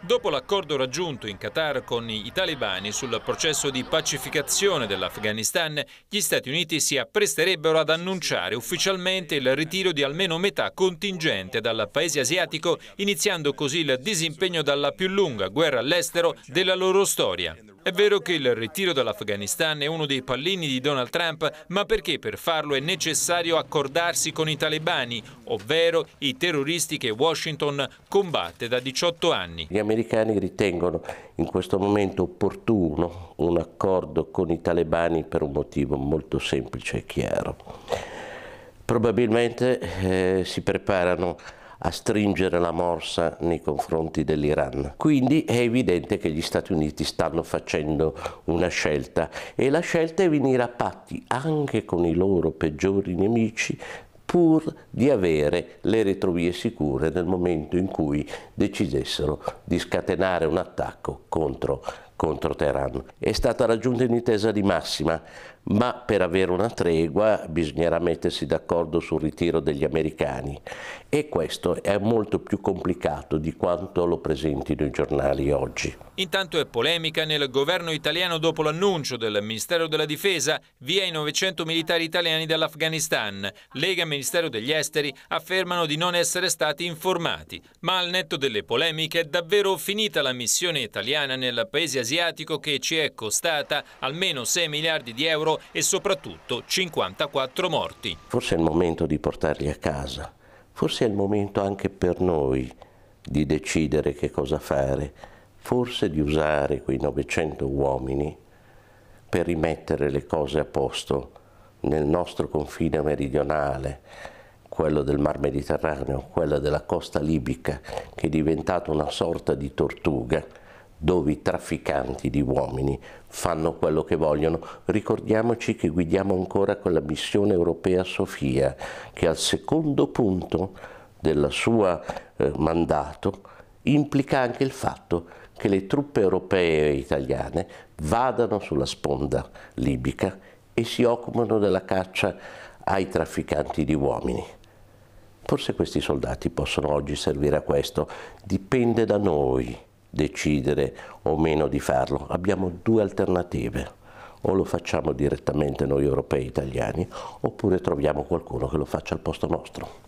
Dopo l'accordo raggiunto in Qatar con i talebani sul processo di pacificazione dell'Afghanistan, gli Stati Uniti si appresterebbero ad annunciare ufficialmente il ritiro di almeno metà contingente dal paese asiatico, iniziando così il disimpegno dalla più lunga guerra all'estero della loro storia. È vero che il ritiro dall'Afghanistan è uno dei pallini di Donald Trump, ma perché per farlo è necessario accordarsi con i talebani, ovvero i terroristi che Washington combatte da 18 anni. Gli americani ritengono in questo momento opportuno un accordo con i talebani per un motivo molto semplice e chiaro. Probabilmente eh, si preparano a stringere la morsa nei confronti dell'Iran. Quindi è evidente che gli Stati Uniti stanno facendo una scelta e la scelta è venire a patti anche con i loro peggiori nemici pur di avere le retrovie sicure nel momento in cui decidessero di scatenare un attacco contro, contro Teheran. È stata raggiunta un'intesa di massima ma per avere una tregua bisognerà mettersi d'accordo sul ritiro degli americani e questo è molto più complicato di quanto lo presentino i giornali oggi. Intanto è polemica nel governo italiano dopo l'annuncio del Ministero della Difesa via i 900 militari italiani dall'Afghanistan. Lega e Ministero degli Esteri affermano di non essere stati informati, ma al netto delle polemiche è davvero finita la missione italiana nel paese asiatico che ci è costata almeno 6 miliardi di euro e soprattutto 54 morti. Forse è il momento di portarli a casa, forse è il momento anche per noi di decidere che cosa fare, forse di usare quei 900 uomini per rimettere le cose a posto nel nostro confine meridionale, quello del Mar Mediterraneo, quello della costa libica, che è diventata una sorta di tortuga dove i trafficanti di uomini fanno quello che vogliono. Ricordiamoci che guidiamo ancora quella missione europea Sofia, che al secondo punto del suo eh, mandato implica anche il fatto che le truppe europee e italiane vadano sulla sponda libica e si occupano della caccia ai trafficanti di uomini. Forse questi soldati possono oggi servire a questo, dipende da noi decidere o meno di farlo. Abbiamo due alternative, o lo facciamo direttamente noi europei italiani, oppure troviamo qualcuno che lo faccia al posto nostro.